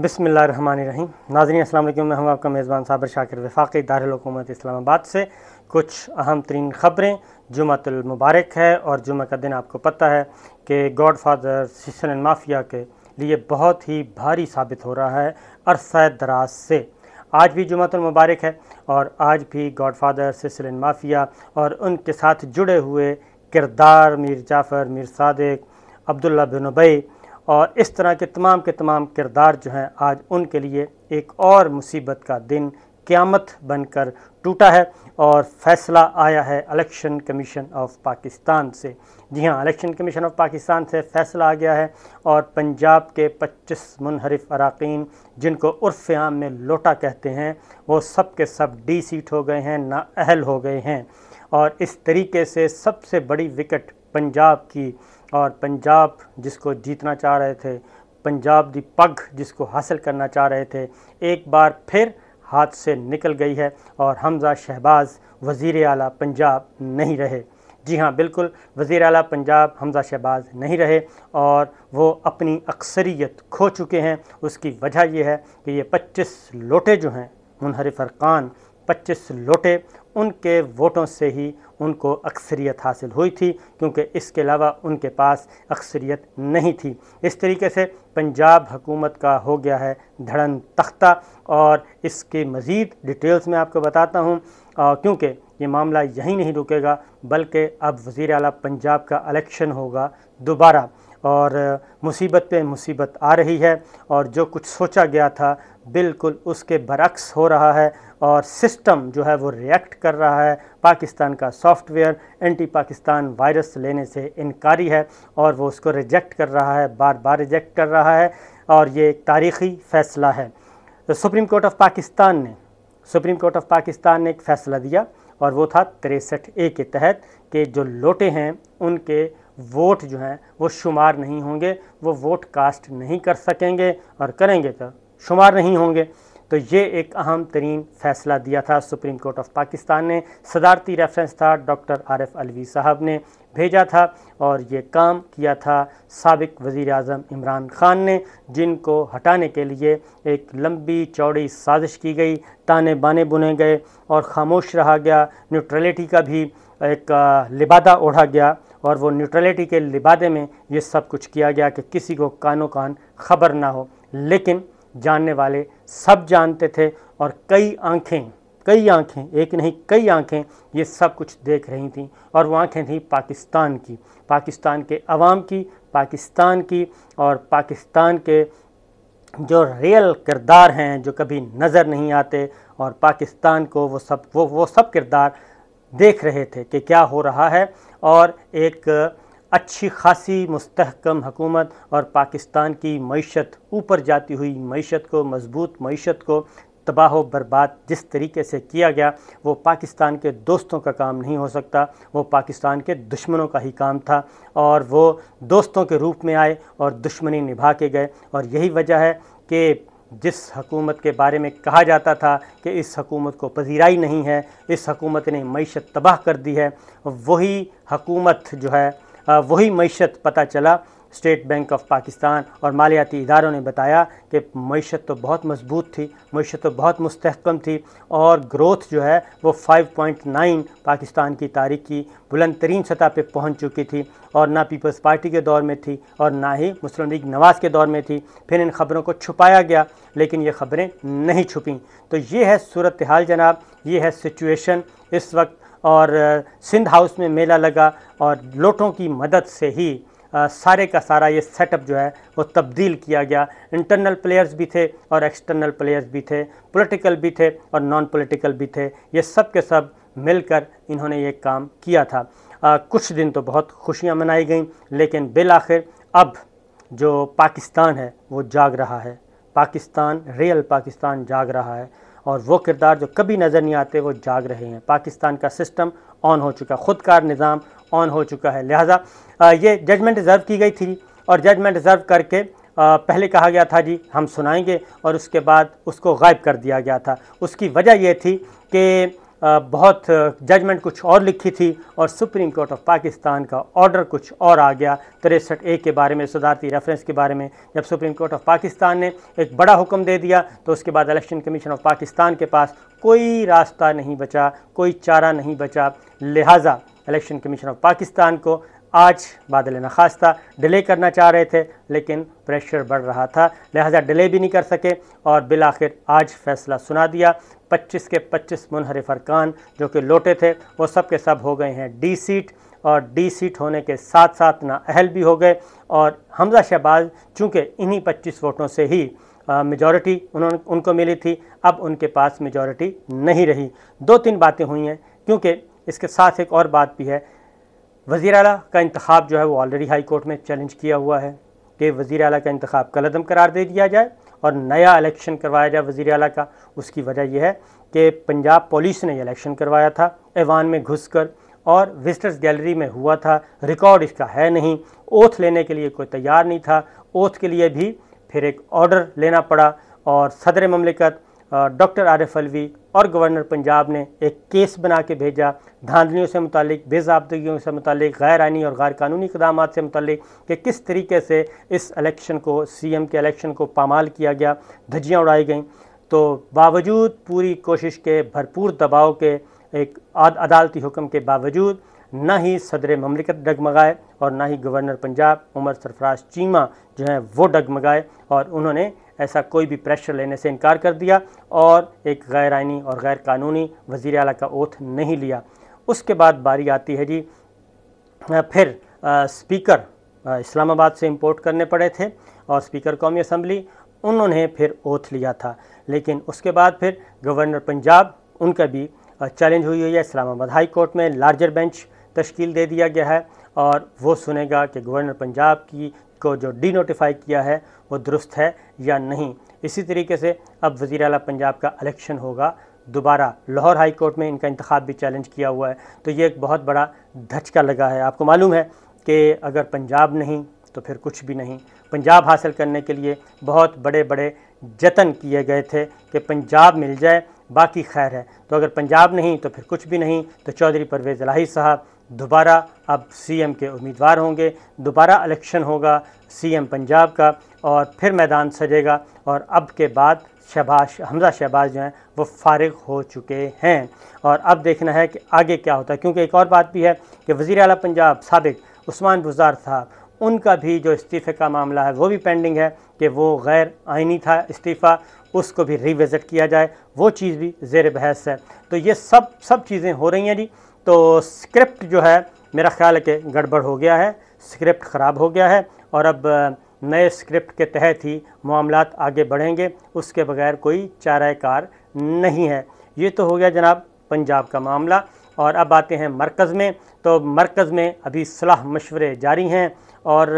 बिसमिल्ल run रही नाजरीन असल मैं हम आपका मेज़बान साबर शाकिर वफाक़ी दारकूमत इस्लामाबाद से कुछ अहम तरीन ख़बरें जुमतुलमबारक है और जुमे का दिन आपको पता है कि गॉड फादर सिसन माफिया के लिए बहुत ही भारी साबित हो रहा है अरसा दराज से आज भी जुमतुलमबारक है और आज भी गॉड फादर सिसन माफिया और उनके साथ जुड़े हुए किरदार मीर जाफ़र मीर सदक अब्दुल्ला बिनबई और इस तरह के तमाम के तमाम किरदार जो हैं आज उनके लिए एक और मुसीबत का दिन क़्यामत बनकर टूटा है और फैसला आया है इलेक्शन कमीशन ऑफ पाकिस्तान से जी हाँ इलेक्शन कमीशन ऑफ पाकिस्तान से फैसला आ गया है और पंजाब के 25 मुनहरफ अरकान जिनको उर्फ आम में लोटा कहते हैं वो सब के सब डी सीट हो गए हैं अहल हो गए हैं और इस तरीके से सबसे बड़ी विकट पंजाब की और पंजाब जिसको जीतना चाह रहे थे पंजाब दी पग जिसको हासिल करना चाह रहे थे एक बार फिर हाथ से निकल गई है और हमजा शहबाज वज़ी अला पंजाब नहीं रहे जी हाँ बिल्कुल वज़ी अला पंजाब हमजा शहबाज नहीं रहे और वो अपनी अक्सरियत खो चुके हैं उसकी वजह यह है कि ये 25 लोटे जो हैं मुनहरफ अरकान 25 लोटे उनके वोटों से ही उनको अक्सरियत हासिल हुई थी क्योंकि इसके अलावा उनके पास अक्सरियत नहीं थी इस तरीके से पंजाब हुकूमत का हो गया है धड़न तख्ता और इसके मज़ीद डिटेल्स में आपको बताता हूँ क्योंकि ये मामला यहीं नहीं रुकेगा बल्कि अब वज़ी अला पंजाब का इलेक्शन होगा दोबारा और मुसीबत पे मुसीबत आ रही है और जो कुछ सोचा गया था बिल्कुल उसके बरक्स हो रहा है और सिस्टम जो है वो रिएक्ट कर रहा है पाकिस्तान का सॉफ्टवेयर एंटी पाकिस्तान वायरस लेने से इनकारी है और वो उसको रिजेक्ट कर रहा है बार बार रिजेक्ट कर रहा है और ये एक तारीखी फ़ैसला है तो सुप्रीम कोर्ट ऑफ पाकिस्तान ने सुप्रीम कोर्ट ऑफ पाकिस्तान ने एक फ़ैसला दिया और वो था तिरसठ ए के तहत कि जो लोटे हैं उनके वोट जो हैं वो शुमार नहीं होंगे वो वोट कास्ट नहीं कर सकेंगे और करेंगे तो शुमार नहीं होंगे तो ये एक अहम तरीन फैसला दिया था सुप्रीम कोर्ट ऑफ पाकिस्तान ने सदारती रेफरेंस था डॉक्टर एफ़ अलवी साहब ने भेजा था और ये काम किया था सबक वज़ी अजम इमरान ख़ान ने जिनको हटाने के लिए एक लंबी चौड़ी साजिश की गई ताने बाने बुने गए और खामोश रहा गया न्यूट्रलिटी का भी एक लिबादा ओढ़ा गया और वो न्यूट्रलिटी के लिबादे में ये सब कुछ किया गया कि किसी को कानो कान खबर ना हो लेकिन जानने वाले सब जानते थे और कई आंखें कई आंखें एक नहीं कई आंखें ये सब कुछ देख रही थीं और वो आँखें थीं पाकिस्तान की पाकिस्तान के अवाम की पाकिस्तान की और पाकिस्तान के जो रियल किरदार हैं जो कभी नज़र नहीं आते और पाकिस्तान को वो सब वो वो सब किरदार देख रहे थे कि क्या हो रहा है और एक अच्छी खासी मस्तकम हकूमत और पाकिस्तान की मीशत ऊपर जाती हुई मीशत को मजबूत मीशत को तबाह बर्बाद जिस तरीके से किया गया वो पाकिस्तान के दोस्तों का काम नहीं हो सकता वो पाकिस्तान के दुश्मनों का ही काम था और वो दोस्तों के रूप में आए और दुश्मनी निभा के गए और यही वजह है कि जिस हकूमत के बारे में कहा जाता था कि इस हकूमत को पजीराई नहीं है इस हकूमत ने मीशत तबाह कर दी है वही हकूमत जो है वही मीशत पता चला स्टेट बैंक ऑफ पाकिस्तान और मालियाती इदारों ने बताया कि मीशत तो बहुत मजबूत थी मीशत तो बहुत मुस्तकम थी और ग्रोथ जो है वो 5.9 पाकिस्तान की तारीख की बुलंद तरीन सतह पर पहुँच चुकी थी और ना पीपल्स पार्टी के दौर में थी और ना ही मुस्लिम लीग नवाज़ के दौर में थी फिर इन खबरों को छुपाया गया लेकिन ये खबरें नहीं छुपी तो ये है सूरत हाल जनाब ये है सिचुएशन इस वक्त और सिंध हाउस में मेला लगा और लोटों की मदद से ही आ, सारे का सारा ये सेटअप जो है वो तब्दील किया गया इंटरनल प्लेयर्स भी थे और एक्सटर्नल प्लेयर्स भी थे पॉलिटिकल भी थे और नॉन पॉलिटिकल भी थे ये सब के सब मिलकर इन्होंने ये काम किया था आ, कुछ दिन तो बहुत खुशियाँ मनाई गईं लेकिन बिल आखिर अब जो पाकिस्तान है वो जाग रहा है पाकिस्तान रियल पाकिस्तान जाग रहा है और वो किरदार जो कभी नज़र नहीं आते वो जाग रहे हैं पाकिस्तान का सिस्टम ऑन हो चुका है खुदकार निज़ाम ऑन हो चुका है लिहाजा ये जजमेंट रिज़र्व की गई थी और जजमेंट रिज़र्व करके पहले कहा गया था जी हम सुनाएंगे और उसके बाद उसको गायब कर दिया गया था उसकी वजह यह थी कि बहुत जजमेंट कुछ और लिखी थी और सुप्रीम कोर्ट ऑफ पाकिस्तान का ऑर्डर कुछ और आ गया तिरसठ ए के बारे में सदारती रेफरेंस के बारे में जब सुप्रीम कोर्ट ऑफ पाकिस्तान ने एक बड़ा हुक्म दे दिया तो उसके बाद इलेक्शन कमीशन ऑफ पाकिस्तान के पास कोई रास्ता नहीं बचा कोई चारा नहीं बचा लिहाजा इलेक्शन कमीशन ऑफ पाकिस्तान को आज बादल नखास्ता डिले करना चाह रहे थे लेकिन प्रेशर बढ़ रहा था लिहाजा डिले भी नहीं कर सके और बिल आखिर आज फैसला सुना दिया 25 के 25 मुनहरफ अरकान जो कि लौटे थे वो सब के सब हो गए हैं डी सीट और डी सीट होने के साथ साथ ना अहल भी हो गए और हमजा शहबाज चूँकि इन्हीं 25 वोटों से ही मेजॉरिटी उन्होंने उनको मिली थी अब उनके पास मेजॉरिटी नहीं रही दो तीन बातें हुई हैं क्योंकि इसके साथ एक और बात भी है वज़ी अला का इंतब जो है वो ऑलरेडी हाई कोर्ट में चैलेंज किया हुआ है कि वज़ी अला का इंतब कलदम करार दे दिया जाए और नया इलेक्शन करवाया जाए वज़ी अला का उसकी वजह यह है कि पंजाब पुलिस ने इलेक्शन करवाया था ऐवान में घुस कर और विजिटर्स गैलरी में हुआ था रिकॉर्ड इसका है नहीं ओथ लेने के लिए कोई तैयार नहीं था ओथ के लिए भी फिर एक ऑर्डर लेना पड़ा और सदर ममलिकत डॉक्टर आर एफ़ अलवी और गवर्नर पंजाब ने एक केस बना के भेजा धांधलियों से मुतलिक बेजाबदगियों से मुतलिक गैर आनी और गैर कानूनी इकदाम से मुतलिक कि किस तरीके से इस इलेक्शन को सी एम के इलेक्शन को पामाल किया गया धज्जियाँ उड़ाई गईं तो बावजूद पूरी कोशिश के भरपूर दबाव के एक अदालती हुक्म के बावजूद ना ही सदर ममलिकत डगमगाए और ना ही गवर्नर पंजाब उमर सरफराज चीमा जो हैं वो डगमगाए और उन्होंने ऐसा कोई भी प्रेशर लेने से इनकार कर दिया और एक गैर आइनी और गैर कानूनी वज़ी अला का ओथ नहीं लिया उसके बाद बारी आती है जी फिर आ, स्पीकर इस्लामाबाद से इंपोर्ट करने पड़े थे और स्पीकर कौमी असम्बली उन्होंने फिर ओथ लिया था लेकिन उसके बाद फिर गवर्नर पंजाब उनका भी चैलेंज हुई हुई है इस्लामाबाद हाई कोर्ट में लार्जर बेंच तश्कील दे दिया गया है और वो सुनेगा कि गवर्नर पंजाब की को जो डी नोटिफाई किया है वो दुरुस्त है या नहीं इसी तरीके से अब वज़ी अल पंजाब का इलेक्शन होगा दोबारा लाहौर हाई कोर्ट में इनका इंतखब भी चैलेंज किया हुआ है तो ये एक बहुत बड़ा धचका लगा है आपको मालूम है कि अगर पंजाब नहीं तो फिर कुछ भी नहीं पंजाब हासिल करने के लिए बहुत बड़े बड़े जतन किए गए थे कि पंजाब मिल जाए बाकी खैर है तो अगर पंजाब नहीं तो फिर कुछ भी नहीं तो चौधरी परवेज़ लाही साहब दोबारा अब सीएम के उम्मीदवार होंगे दोबारा इलेक्शन होगा सीएम पंजाब का और फिर मैदान सजेगा और अब के बाद शहबाज हमजा शहबाज जो हैं वो फारग हो चुके हैं और अब देखना है कि आगे क्या होता है क्योंकि एक और बात भी है कि वज़ी अला पंजाब सबक उस्मान बुजार साहब उनका भी जो इस्तीफ़े का मामला है वो भी पेंडिंग है कि वो गैर आइनी था इस्तीफ़ा उसको भी रिविज़िट किया जाए वो चीज़ भी जेर बहस है तो ये सब सब चीज़ें हो रही हैं जी तो स्क्रिप्ट जो है मेरा ख्याल है कि गड़बड़ हो गया है स्क्रिप्ट ख़राब हो गया है और अब नए स्क्रिप्ट के तहत ही मामला आगे बढ़ेंगे उसके बगैर कोई चाराकार नहीं है ये तो हो गया जनाब पंजाब का मामला और अब आते हैं मरकज़ में तो मरकज़ में अभी सलाह मशवरे जारी हैं और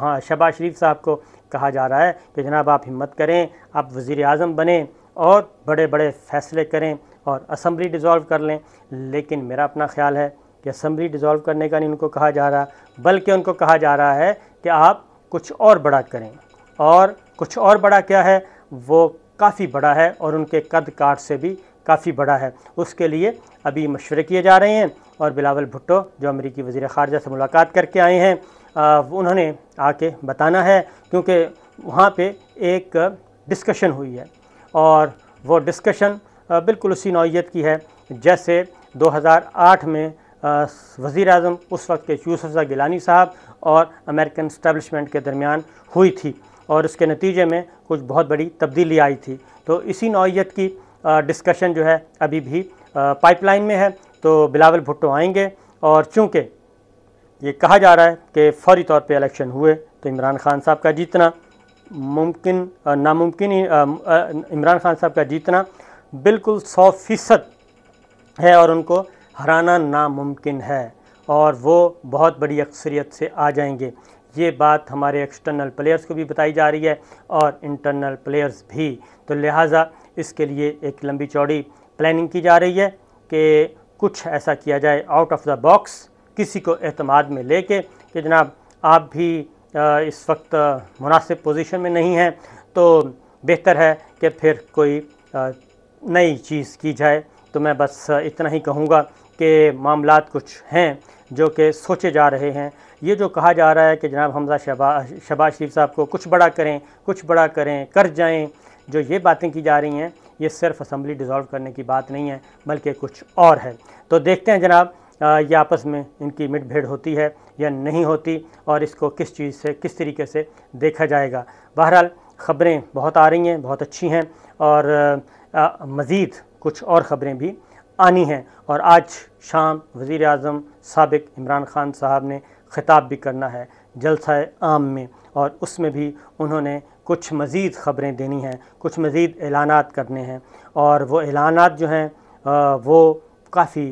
हाँ शबा शरीफ साहब को कहा जा रहा है कि जनाब आप हिम्मत करें आप वज़ी अजम बने और बड़े बड़े फ़ैसले करें और असम्बली डिज़ोल्व कर लें लेकिन मेरा अपना ख्याल है कि असम्बली डिज़ोल्व करने का नहीं उनको कहा जा रहा बल्कि उनको कहा जा रहा है कि आप कुछ और बड़ा करें और कुछ और बड़ा क्या है वो काफ़ी बड़ा है और उनके कद काट से भी काफ़ी बड़ा है उसके लिए अभी मशवरे किए जा रहे हैं और बिलावल भुट्टो जो अमरीकी वज़ी ख़ारजा से मुलाकात करके आए हैं उन्होंने आके बताना है क्योंकि वहाँ पे एक डिस्कशन हुई है और वो डिस्कशन बिल्कुल उसी नौीयत की है जैसे 2008 में वज़ी अजम उस वक्त के यूसफ़ा गिलानी साहब और अमेरिकन इस्टबलिशमेंट के दरमियान हुई थी और उसके नतीजे में कुछ बहुत बड़ी तब्दीली आई थी तो इसी नौीयत की डिस्कशन जो है अभी भी पाइपलाइन में है तो बिलावल भुट्टो आएंगे और चूँकि ये कहा जा रहा है कि फौरी तौर पे इलेक्शन हुए तो इमरान खान साहब का जीतना मुमकिन नामुमकिन इमरान खान साहब का जीतना बिल्कुल सौ फीसद है और उनको हराना नामुमकिन है और वो बहुत बड़ी अक्सरियत से आ जाएंगे ये बात हमारे एक्सटर्नल प्लेयर्स को भी बताई जा रही है और इंटरनल प्लेयर्स भी तो लिहाजा इसके लिए एक लंबी चौड़ी प्लानिंग की जा रही है कि कुछ ऐसा किया जाए आउट ऑफ द बॉक्स किसी को अहतमाद में लेके कि जनाब आप भी इस वक्त मुनासिब पोजीशन में नहीं हैं तो बेहतर है कि फिर कोई नई चीज़ की जाए तो मैं बस इतना ही कहूँगा कि मामला कुछ हैं जो कि सोचे जा रहे हैं ये जो कहा जा रहा है कि जनाब हमजा शबा शबाज शरीफ साहब को कुछ बड़ा करें कुछ बड़ा करें कर जाएं जो ये बातें की जा रही हैं ये सिर्फ असम्बली डिज़ोल्व करने की बात नहीं है बल्कि कुछ और है तो देखते हैं जनाब ये आपस में इनकी मिट भेड़ होती है या नहीं होती और इसको किस चीज़ से किस तरीके से देखा जाएगा बहरहाल ख़बरें बहुत आ रही हैं बहुत अच्छी हैं और मज़ीद कुछ और ख़बरें भी आनी हैं और आज शाम वज़ी अजम सबक इमरान ख़ान साहब ने ख़िताब भी करना है जलसा आम में और उसमें भी उन्होंने कुछ मज़ीद ख़बरें देनी हैं कुछ मज़ीद ऐलानात करने हैं और वो ऐलानात जो हैं वो काफ़ी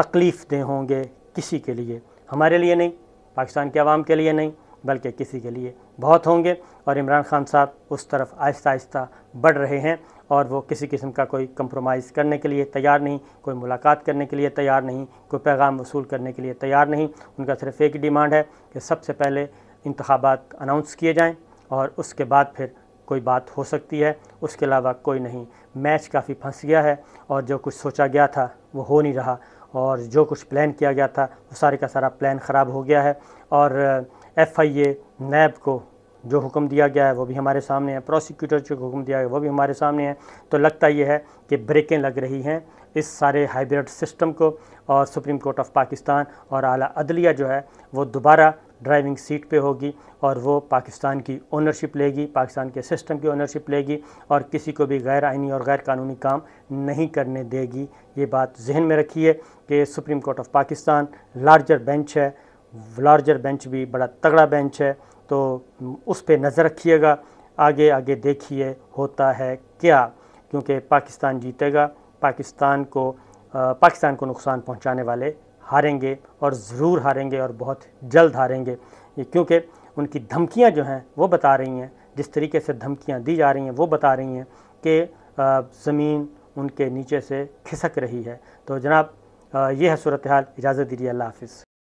तकलीफ़ दें होंगे किसी के लिए हमारे लिए नहीं पाकिस्तान के आवाम के लिए नहीं बल्कि किसी के लिए बहुत होंगे और इमरान खान साहब उस तरफ आहिस्ता आहिस्ता बढ़ रहे हैं और वो किसी किस्म का कोई कंप्रोमाइज़ करने के लिए तैयार नहीं कोई मुलाकात करने के लिए तैयार नहीं कोई पैगाम वसूल करने के लिए तैयार नहीं उनका सिर्फ एक ही डिमांड है कि सबसे पहले इंतबात अनाउंस किए जाएँ और उसके बाद फिर कोई बात हो सकती है उसके अलावा कोई नहीं मैच काफ़ी फंस गया है और जो कुछ सोचा गया था वो हो नहीं रहा और जो कुछ प्लान किया गया था वो सारे का सारा प्लान ख़राब हो गया है और एफ आई ए नैब को जो हुक्म दिया गया है वो भी हमारे सामने है प्रोसिक्यूटर जो हुक्म दिया गया वो भी हमारे सामने है तो लगता ये है कि ब्रेकें लग रही हैं इस सारे हाइब्रिड सिस्टम को और सुप्रीम कोर्ट ऑफ पाकिस्तान और आला अदलिया जो है वो दोबारा ड्राइविंग सीट पे होगी और वो पाकिस्तान की ओनरशिप लेगी पाकिस्तान के सिस्टम की ओनरशिप लेगी और किसी को भी गैर आइनी और गैर कानूनी काम नहीं करने देगी ये बात जहन में रखिए कि supreme court of Pakistan larger bench है लार्जर बेंच भी बड़ा तगड़ा बेंच है तो उस पर नज़र रखिएगा आगे आगे देखिए होता है क्या क्योंकि पाकिस्तान जीतेगा पाकिस्तान को आ, पाकिस्तान को नुकसान पहुंचाने वाले हारेंगे और ज़रूर हारेंगे और बहुत जल्द हारेंगे क्योंकि उनकी धमकियां जो हैं वो बता रही हैं जिस तरीके से धमकियां दी जा रही हैं वो बता रही हैं कि ज़मीन उनके नीचे से खिसक रही है तो जनाब ये है सूरत हाल इजाज़त दीजिए अल्लाह हाफ़